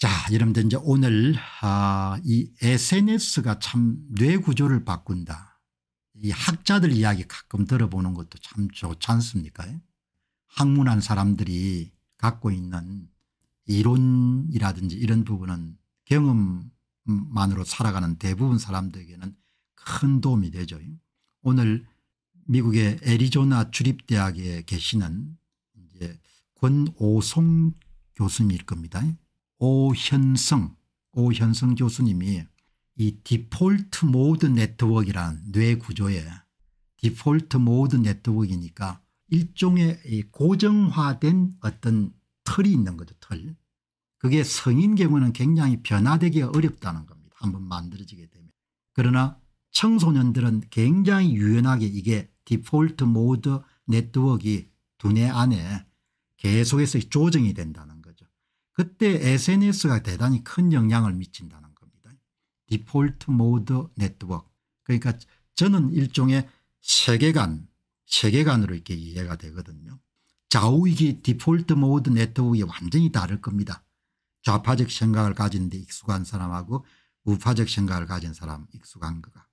자 여러분들 이제 오늘 아, 이 sns가 참 뇌구조를 바꾼다. 이 학자들 이야기 가끔 들어보는 것도 참 좋지 않습니까 학문한 사람들이 갖고 있는 이론이라든지 이런 부분은 경험만으로 살아가는 대부분 사람들에게는 큰 도움이 되죠. 오늘 미국의 애리조나 주립대학에 계시는 이제 권오송 교수님일 겁니다. 오현성, 오현성 교수님이 이 디폴트 모드 네트워크란 뇌 구조에 디폴트 모드 네트워크이니까 일종의 고정화된 어떤 틀이 있는 거죠. 틀. 그게 성인 경우는 굉장히 변화되기가 어렵다는 겁니다. 한번 만들어지게 되면. 그러나 청소년들은 굉장히 유연하게 이게 디폴트 모드 네트워크이 두뇌 안에 계속해서 조정이 된다는 그때 SNS가 대단히 큰 영향을 미친다는 겁니다. 디폴트 모드 네트워크. 그러니까 저는 일종의 세계관, 세계관으로 이렇게 이해가 되거든요. 좌우익이 디폴트 모드 네트워크에 완전히 다를 겁니다. 좌파적 생각을 가진 데 익숙한 사람하고 우파적 생각을 가진 사람 익숙한 거가.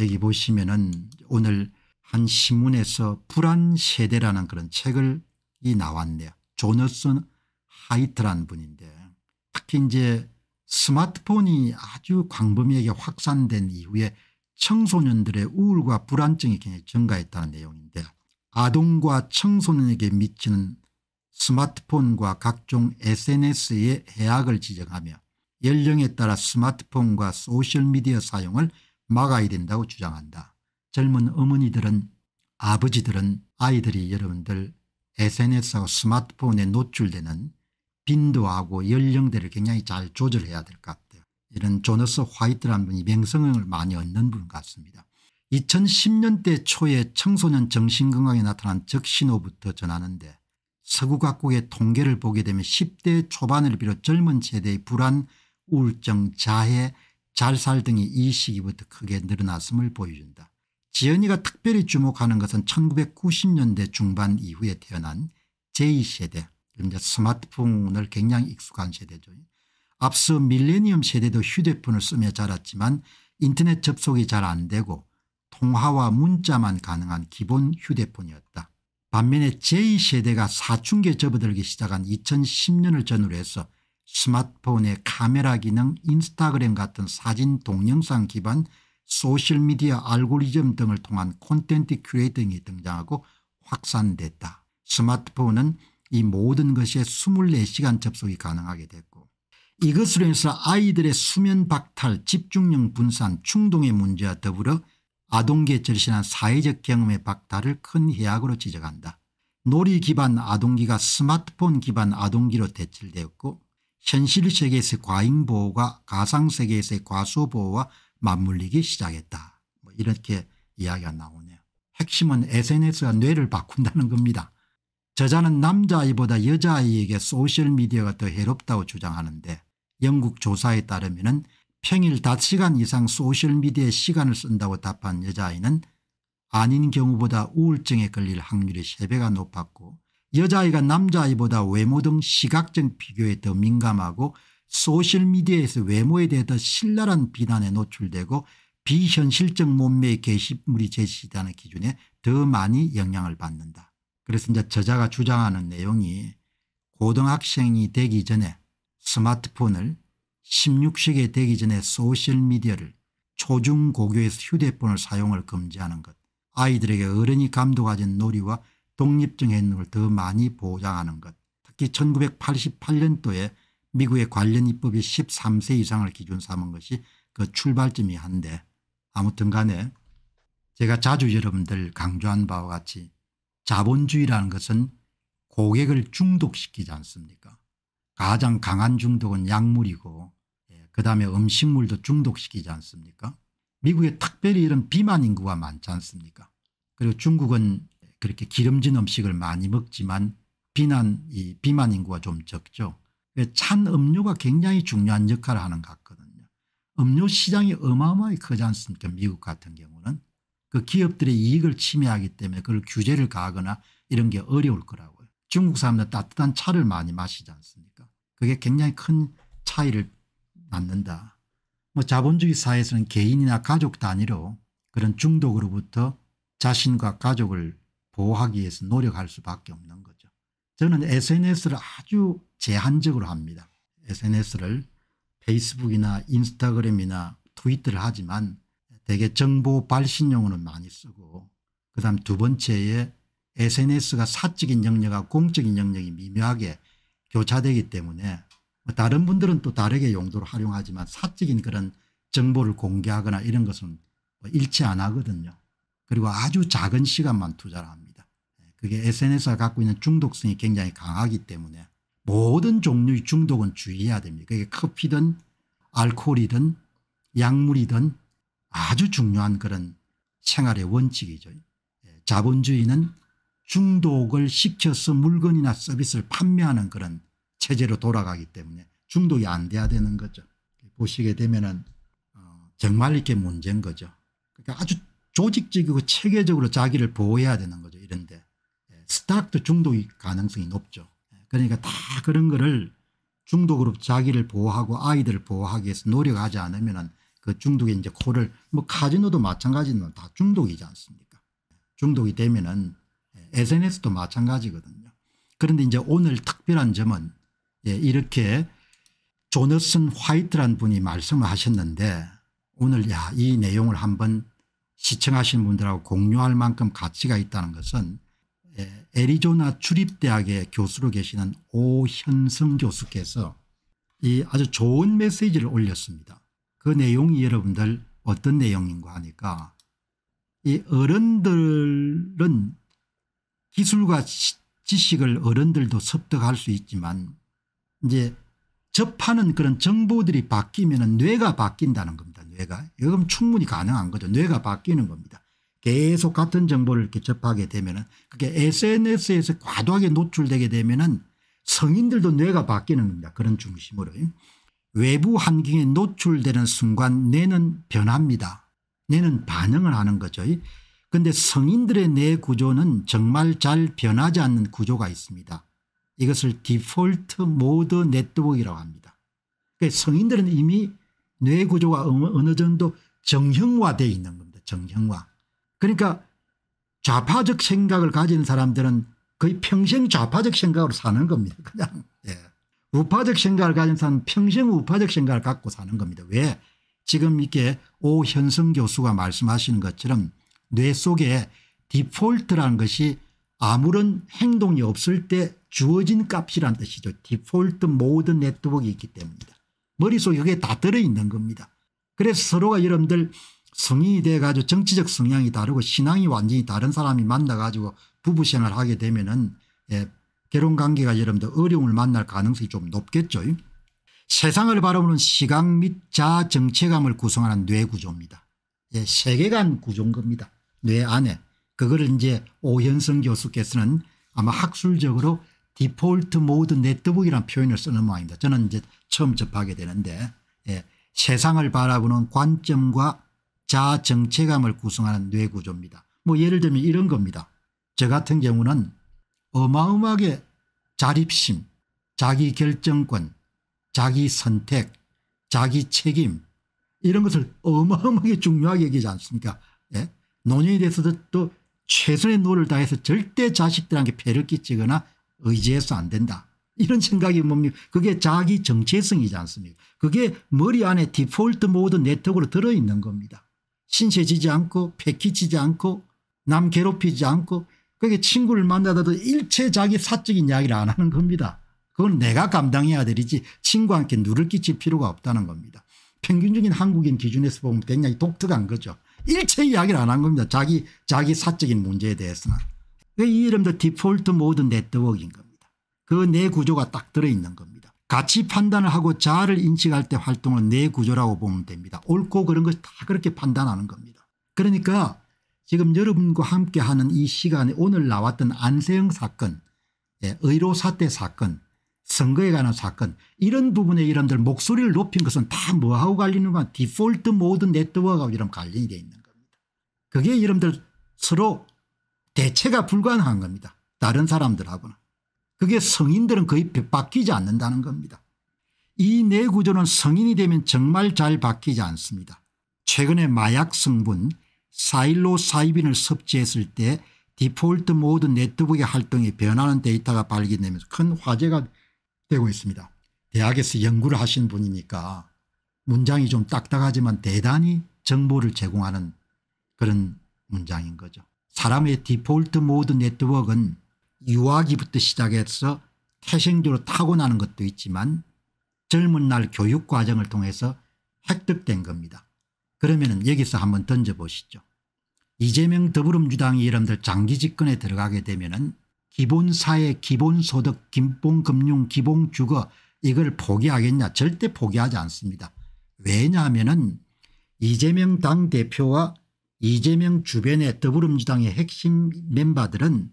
여기 보시면은 오늘 한 신문에서 불안 세대라는 그런 책이 나왔네요. 조너슨 하이트란 분인데 특히 이제 스마트폰이 아주 광범위하게 확산된 이후에 청소년들의 우울과 불안증이 굉장히 증가했다는 내용인데 아동과 청소년에게 미치는 스마트폰과 각종 sns의 해악을 지적하며 연령에 따라 스마트폰과 소셜미디어 사용을 막아야 된다고 주장한다. 젊은 어머니들은 아버지들은 아이들이 여러분들 SNS하고 스마트폰에 노출되는 빈도하고 연령대를 굉장히 잘 조절해야 될 것 같아요. 이런 조너스 화이트라는 분이 명성을 많이 얻는 분 같습니다. 2010년대 초에 청소년 정신건강에 나타난 적신호부터 전하는데 서구 각국의 통계를 보게 되면 10대 초반을 비롯 젊은 세대의 불안, 우울증, 자해, 잘살 등이 이 시기부터 크게 늘어났음을 보여준다. 지연이가 특별히 주목하는 것은 1990년대 중반 이후에 태어난 J세대 이제 스마트폰을 굉장히 익숙한 세대죠. 앞서 밀레니엄 세대도 휴대폰을 쓰며 자랐지만 인터넷 접속이 잘 안 되고 통화와 문자만 가능한 기본 휴대폰이었다. 반면에 제2세대가 사춘기에 접어들기 시작한 2010년을 전후로 해서 스마트폰의 카메라 기능 인스타그램 같은 사진 동영상 기반 소셜미디어 알고리즘 등을 통한 콘텐츠 큐레이팅이 등장하고 확산됐다. 스마트폰은 이 모든 것에 24시간 접속이 가능하게 됐고 이것으로 인해서 아이들의 수면 박탈 집중력 분산 충동의 문제와 더불어 아동계 절실한 사회적 경험의 박탈을 큰 해악으로 지적한다. 놀이 기반 아동기가 스마트폰 기반 아동기로 대체되었고 현실 세계에서 과잉 보호가 가상 세계에서의 과소 보호와 맞물리기 시작했다. 뭐 이렇게 이야기가 나오네요. 핵심은 SNS가 뇌를 바꾼다는 겁니다. 저자는 남자아이보다 여자아이에게 소셜미디어가 더 해롭다고 주장하는데 영국 조사에 따르면 은 평일 5시간 이상 소셜미디어에 시간을 쓴다고 답한 여자아이는 아닌 경우보다 우울증에 걸릴 확률이 3배가 높았고 여자아이가 남자아이보다 외모 등 시각적 비교에 더 민감하고 소셜미디어에서 외모에 대해 더 신랄한 비난에 노출되고 비현실적 몸매의 게시물이 제시되는 기준에 더 많이 영향을 받는다. 그래서 이제 저자가 주장하는 내용이 고등학생이 되기 전에 스마트폰을 16세기 되기 전에 소셜미디어를 초중고교에서 휴대폰을 사용을 금지하는 것 아이들에게 어른이 감독하진 놀이와 독립적 행동을 더 많이 보장하는 것 특히 1988년도에 미국의 관련 입법이 13세 이상을 기준 삼은 것이 그 출발점이 한데 아무튼 간에 제가 자주 여러분들 강조한 바와 같이 자본주의라는 것은 고객을 중독시키지 않습니까 가장 강한 중독은 약물이고 예, 그다음에 음식물도 중독시키지 않습니까 미국에 특별히 이런 비만 인구가 많지 않습니까 그리고 중국은 그렇게 기름진 음식을 많이 먹지만 비난 이 비만 인구가 좀 적죠 그 찬 음료가 굉장히 중요한 역할을 하는 것 같거든요 음료 시장이 어마어마히 크지 않습니까 미국 같은 경우는 그 기업들의 이익을 침해하기 때문에 그걸 규제를 가하거나 이런 게 어려울 거라고요. 중국 사람들 따뜻한 차를 많이 마시지 않습니까 그게 굉장히 큰 차이를 낳는다. 뭐 자본주의 사회에서는 개인이나 가족 단위로 그런 중독으로부터 자신과 가족을 보호하기 위해서 노력할 수밖에 없는 거죠. 저는 SNS를 아주 제한적으로 합니다. SNS를 페이스북이나 인스타그램이나 트위터를 하지만 대개 정보 발신용으로 많이 쓰고 그다음 두 번째에 sns가 사적인 영역과 공적인 영역이 미묘하게 교차되기 때문에 뭐 다른 분들은 또 다르게 용도로 활용하지만 사적인 그런 정보를 공개하거나 이런 것은 뭐 일치 안 하거든요. 그리고 아주 작은 시간만 투자를 합니다. 그게 SNS가 갖고 있는 중독성이 굉장히 강하기 때문에 모든 종류의 중독은 주의해야 됩니다. 그게 커피든 알코올이든 약물이든 아주 중요한 그런 생활의 원칙이죠. 예, 자본주의는 중독을 시켜서 물건이나 서비스를 판매하는 그런 체제로 돌아가기 때문에 중독이 안 돼야 되는 거죠. 보시게 되면은 어, 정말 이렇게 문제인 거죠. 그러니까 아주 조직적이고 체계적으로 자기를 보호해야 되는 거죠. 이런데 예, 스타크도 중독이 가능성이 높죠. 예, 그러니까 다 그런 거를 중독으로 자기를 보호하고 아이들을 보호하기 위해서 노력하지 않으면 그 중독에 이제 코를 뭐 카지노도 마찬가지는 다 중독이지 않습니까 중독이 되면은 SNS도 마찬가지거든요. 그런데 이제 오늘 특별한 점은 예, 이렇게 조너슨 화이트란 분이 말씀을 하셨는데 오늘 야, 이 내용을 한번 시청하신 분들하고 공유할 만큼 가치가 있다는 것은 예, 애리조나 주립대학의 교수로 계시는 오현성 교수께서 이 아주 좋은 메시지를 올렸습니다. 그 내용이 여러분들 어떤 내용인가 하니까 이 어른들은 기술과 지식을 어른들도 습득할수 있지만 이제 접하는 그런 정보들이 바뀌면 뇌가 바뀐다는 겁니다. 뇌가. 이건 충분히 가능한 거죠. 뇌가 바뀌는 겁니다. 계속 같은 정보를 이렇게 접하게 되면 그게 SNS에서 과도하게 노출되게 되면 성인들도 뇌가 바뀌는 겁니다. 그런 중심으로. 외부 환경에 노출되는 순간 뇌는 변합니다. 뇌는 반응을 하는 거죠. 그런데 성인들의 뇌 구조는 정말 잘 변하지 않는 구조가 있습니다. 이것을 디폴트 모드 네트워크라고 합니다. 그러니까 성인들은 이미 뇌 구조가 어느 정도 정형화되어 있는 겁니다. 정형화. 그러니까 좌파적 생각을 가진 사람들은 거의 평생 좌파적 생각으로 사는 겁니다. 그냥. 예. 우파적 생각을 가진 사람은 평생 우파적 생각을 갖고 사는 겁니다. 왜 지금 이렇게 오현승 교수가 말씀하시는 것처럼 뇌 속에 디폴트라는 것이 아무런 행동이 없을 때 주어진 값이란 뜻이죠. 디폴트 모든 네트워크가 있기 때문이다 머릿속에 그게 다 들어있는 겁니다. 그래서 서로가 여러분들 성인이 돼가지고 정치적 성향이 다르고 신앙이 완전히 다른 사람이 만나가지고 부부생활 하게 되면은 예, 결혼관계가 여러분들 어려움을 만날 가능성이 좀 높겠죠. 세상을 바라보는 시각 및 자아 정체감을 구성하는 뇌 구조입니다. 예, 세계관 구조인 겁니다. 뇌 안에. 그거를 이제 오현성 교수께서는 아마 학술적으로 디폴트 모드 네트북이라는 표현을 쓰는 모양입니다. 저는 이제 처음 접하게 되는데 예, 세상을 바라보는 관점과 자아 정체감을 구성하는 뇌 구조입니다. 뭐 예를 들면 이런 겁니다. 저 같은 경우는 어마어마하게 자립심, 자기결정권, 자기선택, 자기책임 이런 것을 어마어마하게 중요하게 얘기하지 않습니까 예? 노년이 돼서도 또 최선의 노를 다해서 절대 자식들한테 폐를 끼치거나 의지해서 안 된다. 이런 생각이 뭡니까 그게 자기 정체성이지 않습니까 그게 머리 안에 디폴트 모드 네트워크로 들어있는 겁니다. 신세지지 않고 패키치지 않고 남 괴롭히지 않고 그게 친구를 만나다도 일체 자기 사적인 이야기를 안 하는 겁니다. 그건 내가 감당해야 되지 친구한테 누를 끼칠 필요가 없다는 겁니다. 평균적인 한국인 기준에서 보면 굉장히 독특한 거죠. 일체 이야기를 안 한 겁니다. 자기 자기 사적인 문제에 대해서는. 그이 이름도 디폴트 모드 네트워크인 겁니다. 그 내 구조가 딱 들어있는 겁니다. 가치 판단을 하고 자아를 인식할 때 활동을 내 구조라고 보면 됩니다. 옳고 그런 것다 이 그렇게 판단하는 겁니다. 그러니까 지금 여러분과 함께하는 이 시간에 오늘 나왔던 안세영 사건 예, 의료 사태 사건 선거에 관한 사건 이런 부분의 이런들 목소리를 높인 것은 다 뭐하고 관리는가 디폴트 모드 네트워크하고 이런 관련이 되어 있는 겁니다. 그게 이름들 서로 대체가 불가능한 겁니다. 다른 사람들하고는. 그게 성인들은 거의 바뀌지 않는다는 겁니다. 이 뇌구조는 네 성인이 되면 정말 잘 바뀌지 않습니다. 최근에 마약 성분 사일로사이빈을 섭취했을 때 디폴트 모드 네트워크의 활동이 변하는 데이터가 발견되면서 큰 화제가 되고 있습니다. 대학에서 연구를 하신 분이니까 문장이 좀 딱딱하지만 대단히 정보를 제공하는 그런 문장인 거죠. 사람의 디폴트 모드 네트워크는 유아기부터 시작해서 태생적으로 타고나는 것도 있지만 젊은 날 교육 과정을 통해서 획득된 겁니다. 그러면 여기서 한번 던져보시죠. 이재명 더불어민주당이 여러분들 장기 집권에 들어가게 되면 은 기본사회 기본소득 기본금융 기본주거 이걸 포기하겠냐 절대 포기하지 않습니다. 왜냐하면 은 이재명 당대표와 이재명 주변의 더불어민주당의 핵심 멤버들은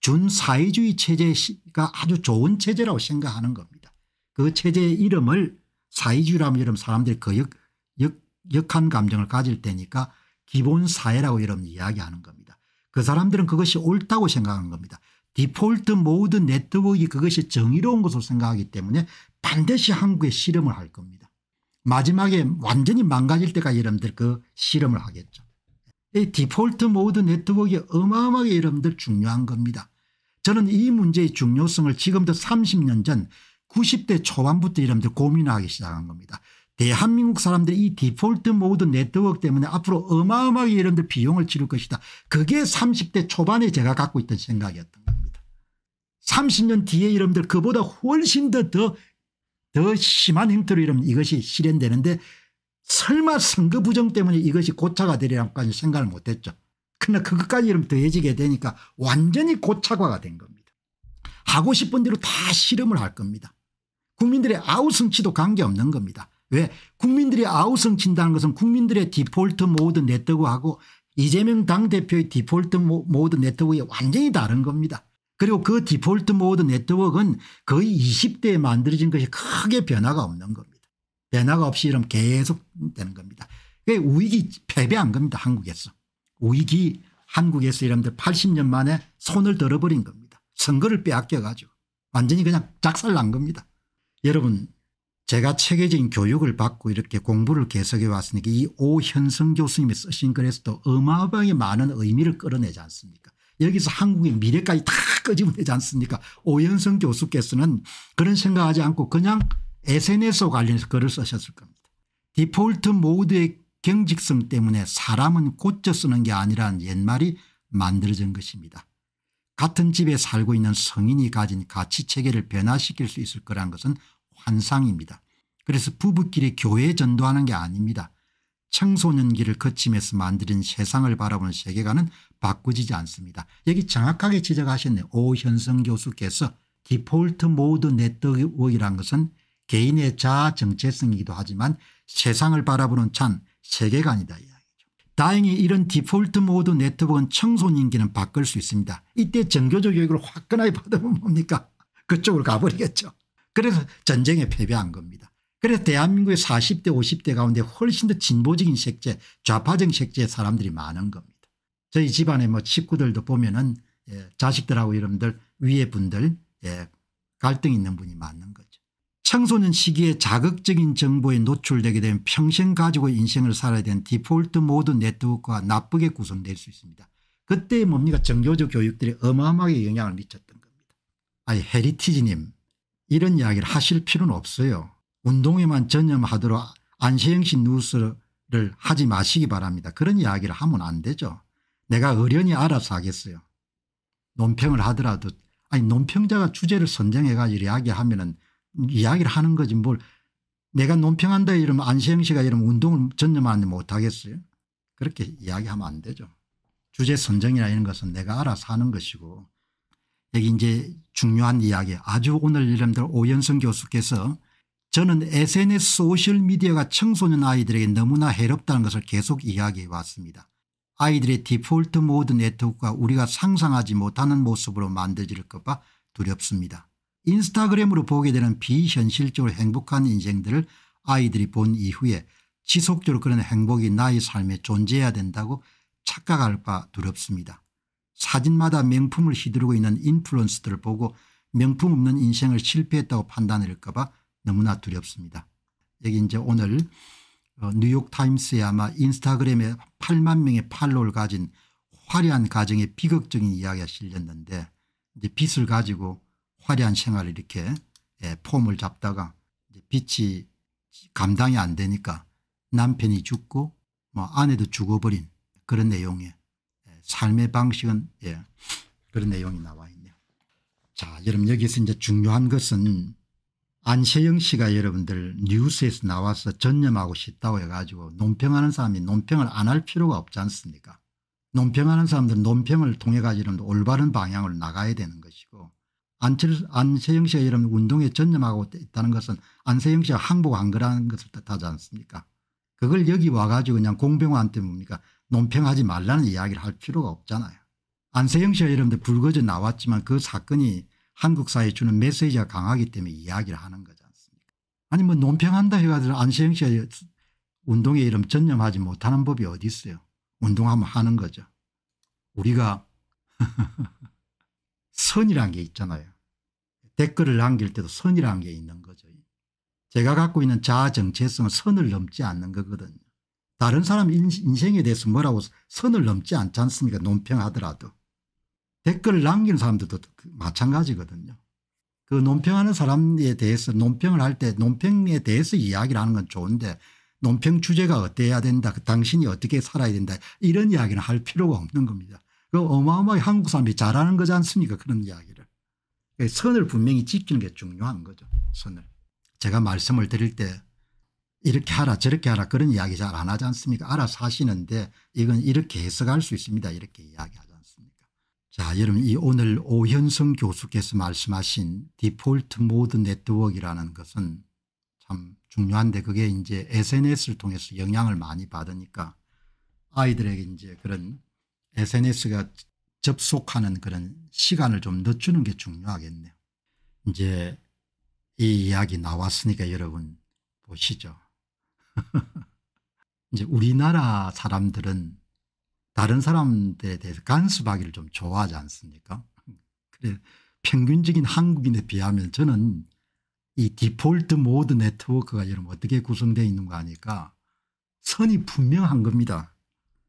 준사회주의 체제가 아주 좋은 체제라고 생각하는 겁니다. 그 체제의 이름을 사회주의라면 이런 사람들이 그 역, 역, 역한 감정을 가질 테니까 기본 사회라고 여러분 이야기하는 겁니다. 그 사람들은 그것이 옳다고 생각하는 겁니다. 디폴트 모드 네트워크이 그것이 정의로운 것으로 생각하기 때문에 반드시 한국에 실험을 할 겁니다. 마지막에 완전히 망가질 때까지 여러분들 그 실험을 하겠죠. 이 디폴트 모드 네트워크가 어마어마하게 여러분들 중요한 겁니다. 저는 이 문제의 중요성을 지금도 30년 전 90대 초반부터 여러분들 고민하기 시작한 겁니다. 대한민국 예, 사람들이 이 디폴트 모드 네트워크 때문에 앞으로 어마어마하게 여러분들 비용을 치를 것이다. 그게 30대 초반에 제가 갖고 있던 생각이었던 겁니다. 30년 뒤에 여러분들 그보다 훨씬 더, 더, 더 심한 형태로 이러면 이것이 실현되는데 설마 선거 부정 때문에 이것이 고차가 되리라고까지 생각을 못했죠. 그러나 그것까지 이러면 더해지게 되니까 완전히 고차화가 된 겁니다. 하고 싶은 대로 다 실험을 할 겁니다. 국민들의 아우성치도 관계없는 겁니다. 왜 국민들이 아우성 친다는 것은 국민들의 디폴트 모드 네트워크하고 이재명 당대표의 디폴트 모드 네트워크에 완전히 다른 겁니다. 그리고 그 디폴트 모드 네트워크는 거의 20대에 만들어진 것이 크게 변화가 없는 겁니다. 변화가 없이 이러 계속 되는 겁니다. 그게 우익이 패배한 겁니다. 한국에서. 우익이 한국에서 여러분들 80년 만에 손을 들어버린 겁니다. 선거를 빼앗겨 가지고 완전히 그냥 작살난 겁니다. 여러분 제가 체계적인 교육을 받고 이렇게 공부를 계속해 왔으니까 이 오현성 교수님이 쓰신 글에서도 어마어마하게 많은 의미를 끌어내지 않습니까 여기서 한국의 미래까지 다 끄집어내지 않습니까 오현성 교수께서는 그런 생각하지 않고 그냥 SNS와 관련해서 글을 쓰셨을 겁니다. 디폴트 모드의 경직성 때문에 사람은 고쳐 쓰는 게 아니라는 옛말이 만들어진 것입니다. 같은 집에 살고 있는 성인이 가진 가치체계를 변화시킬 수 있을 거란 것은 환상입니다. 그래서 부부끼리 교회에 전도하는 게 아닙니다. 청소년기를 거치면서 만드는 세상을 바라보는 세계관은 바꾸지지 않습니다. 여기 정확하게 지적하셨네요. 오현성 교수께서 디폴트 모드 네트워크이란 것은 개인의 자아 정체성이기도 하지만 세상을 바라보는 참 세계관이다 이야기죠. 다행히 이런 디폴트 모드 네트워크는 청소년기는 바꿀 수 있습니다. 이때 정교조 교육을 화끈하게 받으면 뭡니까 그쪽으로 가버리겠죠. 그래서 전쟁에 패배한 겁니다. 그래서 대한민국의 40대 50대 가운데 훨씬 더 진보적인 색채 좌파적 색채의 사람들이 많은 겁니다. 저희 집안의 뭐 식구들도 보면은 예, 자식들하고 여러분들 위에 분들 예, 갈등 있는 분이 많은 거죠. 청소년 시기에 자극적인 정보에 노출되게 되면 평생 가지고 인생을 살아야 되는 디폴트 모드 네트워크가 나쁘게 구성될 수 있습니다. 그때 뭡니까 정교조 교육들이 어마어마하게 영향을 미쳤던 겁니다. 아니 헤리티지님 이런 이야기를 하실 필요는 없어요. 운동에만 전념하도록 안시영씨 뉴스를 하지 마시기 바랍니다. 그런 이야기를 하면 안 되죠. 내가 어련히 알아서 하겠어요. 논평을 하더라도 아니 논평자가 주제를 선정해가지고 이야기하면 은 이야기를 하는 거지 뭘 내가 논평한다 이러면 안시영 씨가 이러면 운동을 전념하는데 못하겠어요. 그렇게 이야기하면 안 되죠. 주제 선정이나 이런 것은 내가 알아서 하는 것이고 여기 이제 중요한 이야기 아주 오늘 이름들 오연성 교수께서 저는 sns 소셜미디어가 청소년 아이들에게 너무나 해롭다는 것을 계속 이야기해 왔습니다. 아이들의 디폴트 모드 네트워크가 우리가 상상하지 못하는 모습으로 만들어질까 봐 두렵습니다. 인스타그램으로 보게 되는 비현실적으로 행복한 인생들을 아이들이 본 이후에 지속적으로 그런 행복이 나의 삶에 존재해야 된다고 착각할 바 두렵습니다. 사진마다 명품을 휘두르고 있는 인플루언스들을 보고 명품 없는 인생을 실패했다고 판단할까 봐 너무나 두렵습니다. 여기 이제 오늘 어, 뉴욕타임스에 아마 인스타그램에 8만 명의 팔로를 가진 화려한 가정의 비극적인 이야기가 실렸는데 이제 빛을 가지고 화려한 생활을 이렇게 예, 폼을 잡다가 빛이 감당이 안 되니까 남편이 죽고 뭐 아내도 죽어버린 그런 내용의 삶의 방식은 예, 그런 내용이 나와 있네요. 자 여러분 여기서 이제 중요한 것은 안세영 씨가 여러분들 뉴스에서 나와서 전념하고 싶다고 해가지고 논평하는 사람이 논평을 안 할 필요가 없지 않습니까 논평하는 사람들은 논평을 통해 가지고 올바른 방향으로 나가야 되는 것이고 안세영 씨가 이런 운동에 전념하고 있다는 것은 안세영 씨가 항복한 거라는 것을 뜻하지 않습니까 그걸 여기 와가지고 그냥 공병호한테 뭡니까 논평하지 말라는 이야기를 할 필요가 없잖아요. 안세영 씨와 여러분들 불거져 나왔지만 그 사건이 한국 사회에 주는 메시지가 강하기 때문에 이야기를 하는 거지 않습니까 아니 뭐 논평한다 해가지고 안세영 씨가 운동에 이름 전념하지 못하는 법이 어디 있어요. 운동하면 하는 거죠. 우리가 선이란 게 있잖아요. 댓글을 남길 때도 선이란 게 있는 거죠. 제가 갖고 있는 자아 정체성은 선을 넘지 않는 거거든요. 다른 사람 인생에 대해서 뭐라고 선을 넘지 않지 않습니까 논평하더라도 댓글 남기는 사람들도 마찬가지거든요. 그 논평하는 사람에 대해서 논평을 할 때 논평에 대해서 이야기를 하는 건 좋은데 논평 주제가 어때야 된다 그 당신이 어떻게 살아야 된다 이런 이야기는 할 필요가 없는 겁니다. 그 어마어마하게 한국 사람이 잘하는 거지 않습니까 그런 이야기를. 선을 분명히 지키는 게 중요한 거죠 선을. 제가 말씀을 드릴 때 이렇게 하라 저렇게 하라 그런 이야기 잘 안 하지 않습니까 알아서 하시는데 이건 이렇게 해석할 수 있습니다 이렇게 이야기하지 않습니까 자 여러분 이 오늘 오현성 교수께서 말씀하신 디폴트 모드 네트워크라는 것은 참 중요한데 그게 이제 SNS를 통해서 영향을 많이 받으니까 아이들에게 이제 그런 SNS가 접속하는 그런 시간을 좀 늦추는 게 중요하겠네요. 이제 이 이야기 나왔으니까 여러분 보시죠. 이제 우리나라 사람들은 다른 사람들에 대해서 간수하기를 좀 좋아하지 않습니까? 그래 평균적인 한국인에 비하면 저는 이 디폴트 모드 네트워크가 여러분 어떻게 구성되어 있는가 하니까 선이 분명한 겁니다.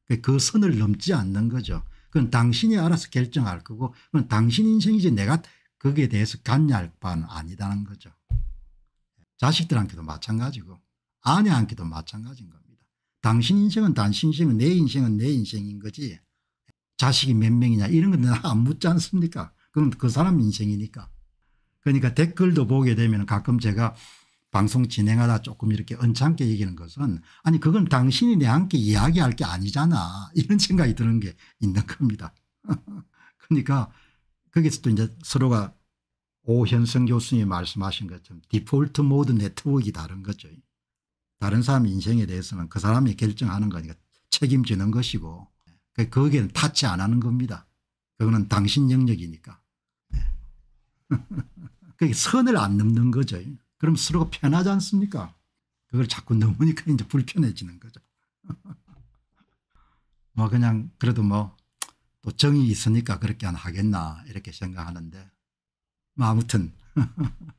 그, 그 선을 넘지 않는 거죠. 그건 당신이 알아서 결정할 거고 그건 당신 인생이지 내가 거기에 대해서 간할 바는 아니다는 거죠. 자식들한테도 마찬가지고 아내한테도 마찬가지인 겁니다. 당신 인생은 당신 인생은 내 인생은 내 인생인 거지 자식이 몇 명이냐 이런 건안 묻지 않습니까 그건 그 사람 인생이니까 그러니까 댓글도 보게 되면 가끔 제가 방송 진행하다 조금 이렇게 언짢게 얘기하는 것은 아니 그건 당신이 내한테 이야기할 게 아니잖아 이런 생각이 드는 게 있는 겁니다. 그러니까 거기서 또 이제 서로가 오현성 교수님이 말씀하신 것처럼 디폴트 모드 네트워크가 다른 거죠. 다른 사람 인생에 대해서는 그 사람이 결정하는 거니까 책임지는 것이고 그, 거기에는 타치 안 하는 겁니다. 그거는 당신 영역이니까. 네. 그게 선을 안 넘는 거죠. 그럼 서로가 편하지 않습니까? 그걸 자꾸 넘으니까 이제 불편해지는 거죠. 뭐 그냥 그래도 뭐 또 정이 있으니까 그렇게 안 하겠나 이렇게 생각하는데 뭐 아무튼